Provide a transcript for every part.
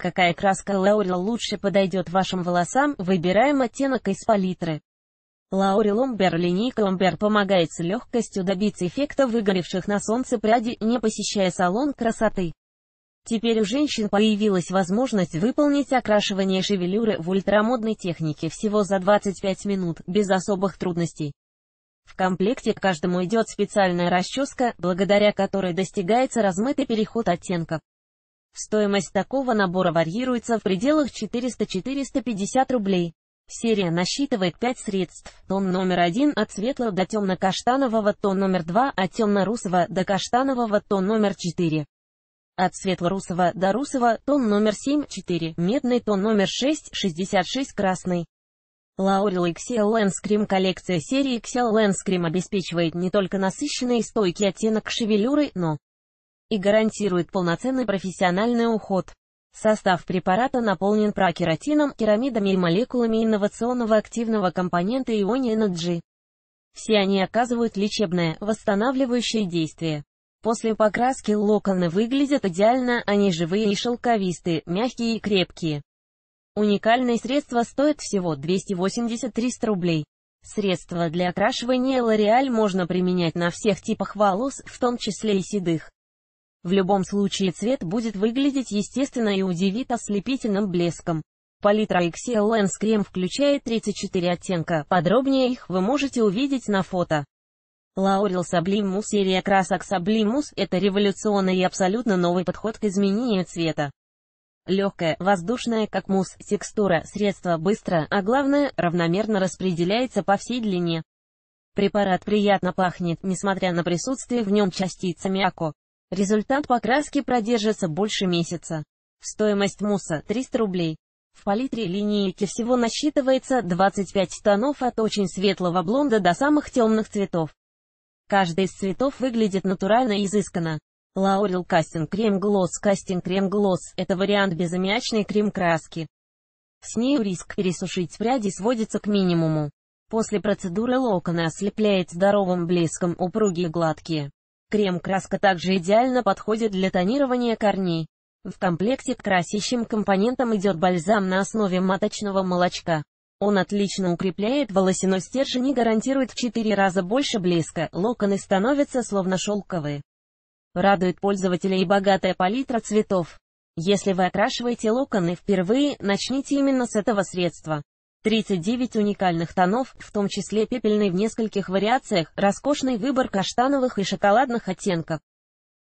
Какая краска Лаурел лучше подойдет вашим волосам, выбираем оттенок из палитры. Лаурел Омбер линейка Омбер помогает с легкостью добиться эффекта выгоревших на солнце пряди, не посещая салон красоты. Теперь у женщин появилась возможность выполнить окрашивание шевелюры в ультрамодной технике всего за 25 минут, без особых трудностей. В комплекте к каждому идет специальная расческа, благодаря которой достигается размытый переход оттенков. Стоимость такого набора варьируется в пределах 400-450 рублей. Серия насчитывает 5 средств. Тон номер 1 от светлого до темно-каштанового, тон номер 2 от темно-русого до каштанового, тон номер 4 от светло-русого до русого, тон номер 7, 4, медный тон номер 6, 66 красный. Лаурел и Xell Lens Cream коллекция серии Xell Lens Cream обеспечивает не только насыщенный и стойкий оттенок шевелюры, но и гарантирует полноценный профессиональный уход. Состав препарата наполнен прокератином, керамидами и молекулами инновационного активного компонента Иони Energy. Все они оказывают лечебное, восстанавливающее действие. После покраски локоны выглядят идеально, они живые и шелковистые, мягкие и крепкие. Уникальное средство стоит всего 280-300 рублей. Средство для окрашивания Лореаль можно применять на всех типах волос, в том числе и седых. В любом случае цвет будет выглядеть естественно и удивит ослепительным блеском. Палитра Excel Lens Крем включает 34 оттенка, подробнее их вы можете увидеть на фото. Лаурел Саблимус серия красок Саблимус – это революционный и абсолютно новый подход к изменению цвета. Легкая, воздушная, как мусс, текстура, средство быстро, а главное, равномерно распределяется по всей длине. Препарат приятно пахнет, несмотря на присутствие в нем частиц аммиако. Результат покраски продержится больше месяца. Стоимость мусса – 300 рублей. В палитре линейки всего насчитывается 25 тонов от очень светлого блонда до самых темных цветов. Каждый из цветов выглядит натурально и изысканно. Лаурел Кастинг Крем Глосс Кастинг Крем Глосс – это вариант безаммиачной крем-краски. С нею риск пересушить пряди сводится к минимуму. После процедуры локоны ослепляет здоровым блеском упругие гладкие. Крем-краска также идеально подходит для тонирования корней. В комплекте к красящим компонентам идет бальзам на основе маточного молочка. Он отлично укрепляет волосяной стержень и гарантирует в 4 раза больше блеска, локоны становятся словно шелковые. Радует пользователя и богатая палитра цветов. Если вы окрашиваете локоны впервые, начните именно с этого средства. 39 уникальных тонов, в том числе пепельный в нескольких вариациях, роскошный выбор каштановых и шоколадных оттенков.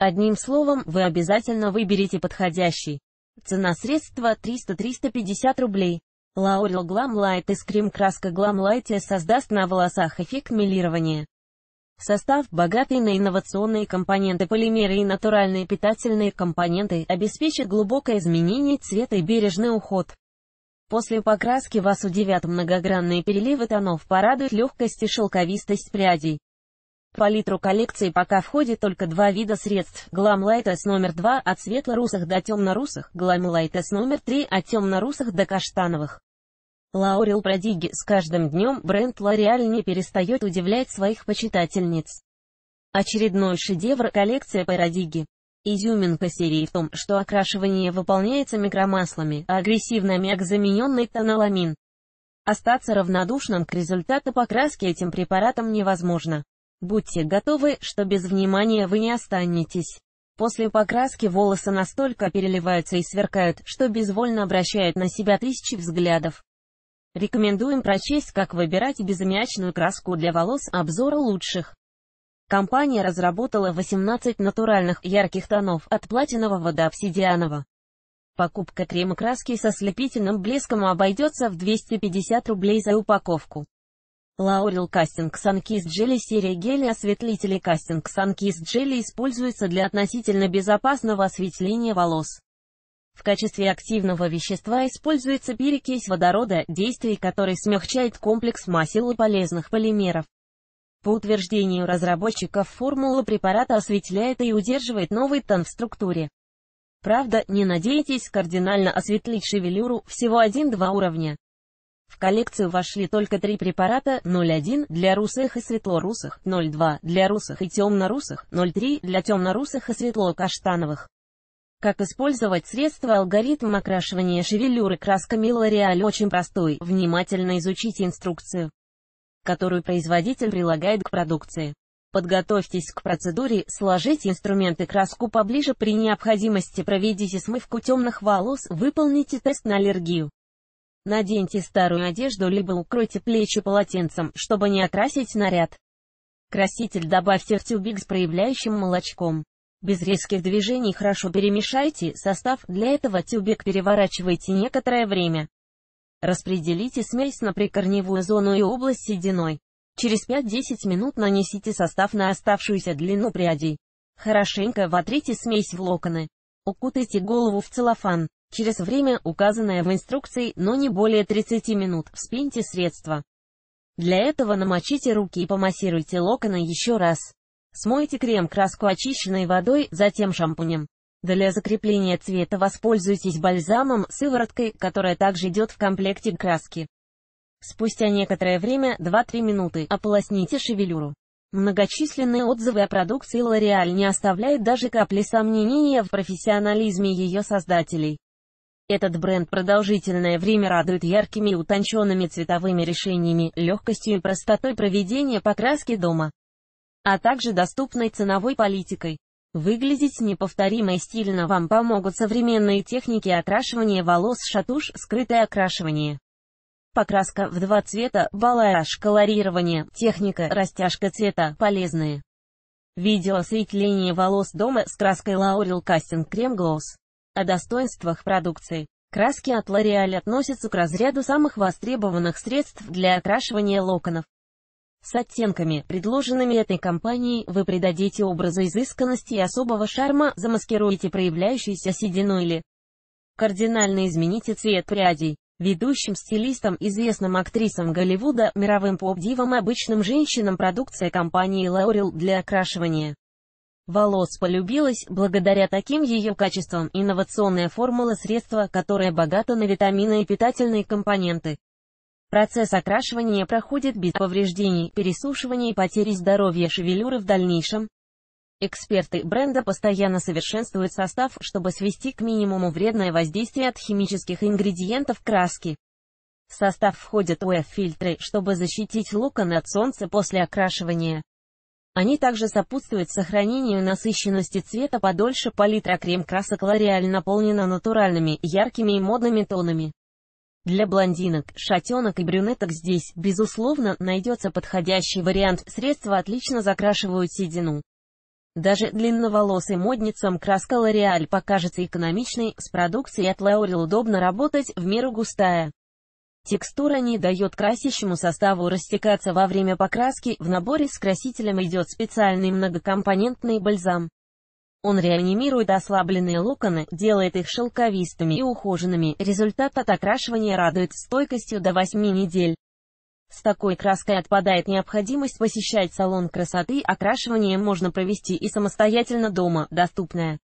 Одним словом, вы обязательно выберете подходящий. Цена средства 300-350 рублей. Лаурел Glam Light и крем краска Glam Light создаст на волосах эффект милирования. Состав, богатый на инновационные компоненты полимеры и натуральные питательные компоненты, обеспечит глубокое изменение цвета и бережный уход. После покраски вас удивят многогранные переливы тонов, порадует легкость и шелковистость прядей. В палитру коллекции пока входит только два вида средств. Glam Light S номер 2 от светло-русых до темно-русых, Glam Light S номер 3 от темно-русых до каштановых. Лаурел Продиги с каждым днем бренд L'Oreal не перестает удивлять своих почитательниц. Очередной шедевр коллекция Парадиги. Изюминка серии в том, что окрашивание выполняется микромаслами, а агрессивно мяг замененный тоноламин. Остаться равнодушным к результату покраски этим препаратом невозможно. Будьте готовы, что без внимания вы не останетесь. После покраски волосы настолько переливаются и сверкают, что безвольно обращают на себя тысячи взглядов. Рекомендуем прочесть «Как выбирать безымячную краску для волос» обзора лучших. Компания разработала 18 натуральных ярких тонов от платинового до обсидианового. Покупка крем-краски со слепительным блеском обойдется в 250 рублей за упаковку. Лаурел Кастинг Санкис Джелли серия геля осветлителей Кастинг Санкис Джелли используется для относительно безопасного осветления волос. В качестве активного вещества используется перекись водорода, действие которой смягчает комплекс масел и полезных полимеров. По утверждению разработчиков формула препарата осветляет и удерживает новый тон в структуре. Правда, не надейтесь кардинально осветлить шевелюру, всего 1-2 уровня. В коллекцию вошли только три препарата 0,1 для русых и светлорусых, 0,2 для русых и темнорусых, 0,3 для темнорусых и светло-каштановых. Как использовать средства алгоритм окрашивания шевелюры красками L'Oreal очень простой, внимательно изучите инструкцию которую производитель прилагает к продукции. Подготовьтесь к процедуре, сложите инструменты краску поближе при необходимости, проведите смывку темных волос, выполните тест на аллергию. Наденьте старую одежду либо укройте плечи полотенцем, чтобы не окрасить наряд. Краситель добавьте в тюбик с проявляющим молочком. Без резких движений хорошо перемешайте состав, для этого тюбик переворачивайте некоторое время. Распределите смесь на прикорневую зону и область сединой. Через 5-10 минут нанесите состав на оставшуюся длину прядей. Хорошенько вотрите смесь в локоны. Укутайте голову в целлофан. Через время, указанное в инструкции, но не более 30 минут, вспеньте средство. Для этого намочите руки и помассируйте локоны еще раз. Смойте крем-краску очищенной водой, затем шампунем. Для закрепления цвета воспользуйтесь бальзамом, сывороткой, которая также идет в комплекте краски. Спустя некоторое время, 2-3 минуты, ополосните шевелюру. Многочисленные отзывы о продукции L'Oreal не оставляют даже капли сомнения в профессионализме ее создателей. Этот бренд продолжительное время радует яркими и утонченными цветовыми решениями, легкостью и простотой проведения покраски дома, а также доступной ценовой политикой. Выглядеть неповторимо и стильно вам помогут современные техники окрашивания волос шатуш, скрытое окрашивание. Покраска в два цвета, балаяж, колорирование, техника, растяжка цвета, полезные. Видео осветление волос дома с краской Laurel Casting Крем Gloss. О достоинствах продукции. Краски от L'Oreal относятся к разряду самых востребованных средств для окрашивания локонов. С оттенками, предложенными этой компанией, вы придадите образу изысканности и особого шарма, замаскируете проявляющуюся седину или кардинально измените цвет прядей. Ведущим стилистам, известным актрисам Голливуда, мировым поп-дивам и обычным женщинам продукция компании Laurel для окрашивания волос полюбилась, благодаря таким ее качествам, инновационная формула средства, которая богата на витамины и питательные компоненты. Процесс окрашивания проходит без повреждений, пересушивания и потери здоровья шевелюры в дальнейшем. Эксперты бренда постоянно совершенствуют состав, чтобы свести к минимуму вредное воздействие от химических ингредиентов краски. В состав входят УФ-фильтры, чтобы защитить локоны от солнца после окрашивания. Они также сопутствуют сохранению насыщенности цвета подольше палитра крем-красок L'Oreal наполнена натуральными, яркими и модными тонами. Для блондинок, шатенок и брюнеток здесь, безусловно, найдется подходящий вариант, средства отлично закрашивают седину. Даже длинноволосым модницам краска L'Oreal покажется экономичной, с продукцией от L'Oreal удобно работать, в меру густая. Текстура не дает красящему составу растекаться во время покраски, в наборе с красителем идет специальный многокомпонентный бальзам. Он реанимирует ослабленные локоны, делает их шелковистыми и ухоженными. Результат от окрашивания радует стойкостью до 8 недель. С такой краской отпадает необходимость посещать салон красоты, окрашивание можно провести и самостоятельно дома, доступное.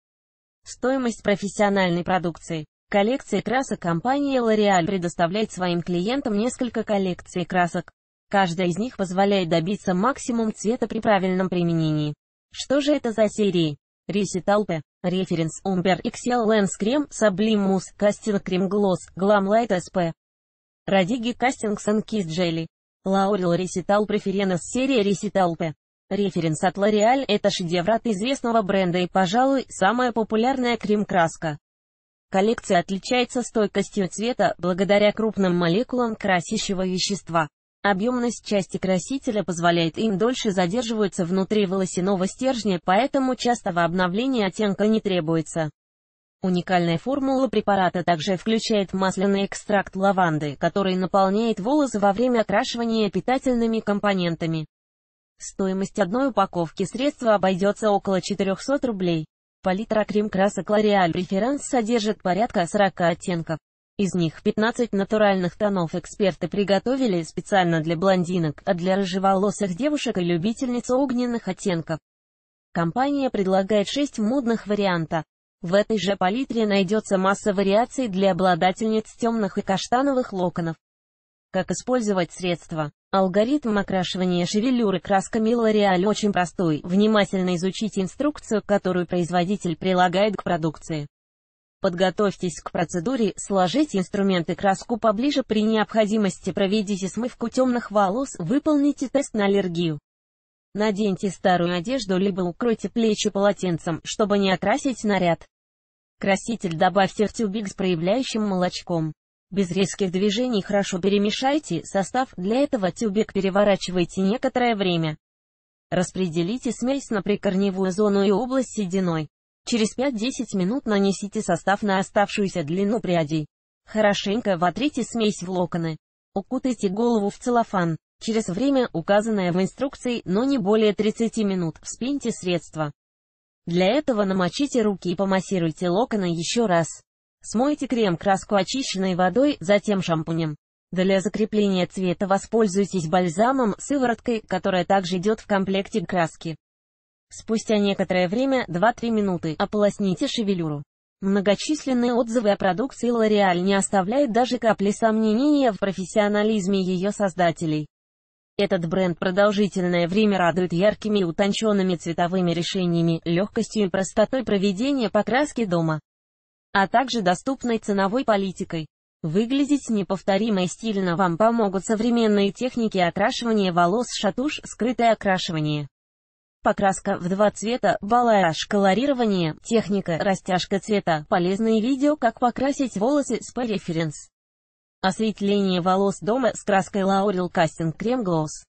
Стоимость профессиональной продукции. Коллекция красок компании L'Oreal предоставляет своим клиентам несколько коллекций красок. Каждая из них позволяет добиться максимум цвета при правильном применении. Что же это за серии? Реситал П. Референс Умбер Экселленс Крем Саблимус Кастинг Крем Глосс Глам Лайт СП. Радиги Кастинг Санкис Джелли. Лаурел Реситал Преференс Серия Реситал П. Референс от L'Oreal это шедевр от известного бренда и, пожалуй, самая популярная крем-краска. Коллекция отличается стойкостью цвета благодаря крупным молекулам красящего вещества. Объемность части красителя позволяет им дольше задерживаться внутри волосяного стержня, поэтому частого обновления оттенка не требуется. Уникальная формула препарата также включает масляный экстракт лаванды, который наполняет волосы во время окрашивания питательными компонентами. Стоимость одной упаковки средства обойдется около 400 рублей. Палитра крем-красок L'Oreal Preference содержит порядка 40 оттенков. Из них 15 натуральных тонов эксперты приготовили специально для блондинок, а для рыжеволосых девушек и любительниц огненных оттенков. Компания предлагает 6 модных варианта. В этой же палитре найдется масса вариаций для обладательниц темных и каштановых локонов. Как использовать средства? Алгоритм окрашивания шевелюры красками L'Oreal очень простой. Внимательно изучите инструкцию, которую производитель прилагает к продукции. Подготовьтесь к процедуре, сложите инструменты краску поближе при необходимости проведите смывку темных волос, выполните тест на аллергию. Наденьте старую одежду либо укройте плечи полотенцем, чтобы не окрасить наряд. Краситель добавьте в тюбик с проявляющим молочком. Без резких движений хорошо перемешайте состав, для этого тюбик переворачивайте некоторое время. Распределите смесь на прикорневую зону и область сединой. Через 5-10 минут нанесите состав на оставшуюся длину прядей. Хорошенько вотрите смесь в локоны. Укутайте голову в целлофан. Через время, указанное в инструкции, но не более 30 минут, вспеньте средство. Для этого намочите руки и помассируйте локоны еще раз. Смойте крем-краску очищенной водой, затем шампунем. Для закрепления цвета воспользуйтесь бальзамом, сывороткой, которая также идет в комплекте краски. Спустя некоторое время, 2-3 минуты, ополосните шевелюру. Многочисленные отзывы о продукции L'Oreal не оставляют даже капли сомнения в профессионализме ее создателей. Этот бренд продолжительное время радует яркими и утонченными цветовыми решениями, легкостью и простотой проведения покраски дома, а также доступной ценовой политикой. Выглядеть неповторимо и стильно вам помогут современные техники окрашивания волос шатуш, скрытое окрашивание. Покраска в два цвета, балаяж, колорирование, техника, растяжка цвета, полезные видео, как покрасить волосы, с референс Осветление волос дома с краской Laurel Casting Cream Gloss.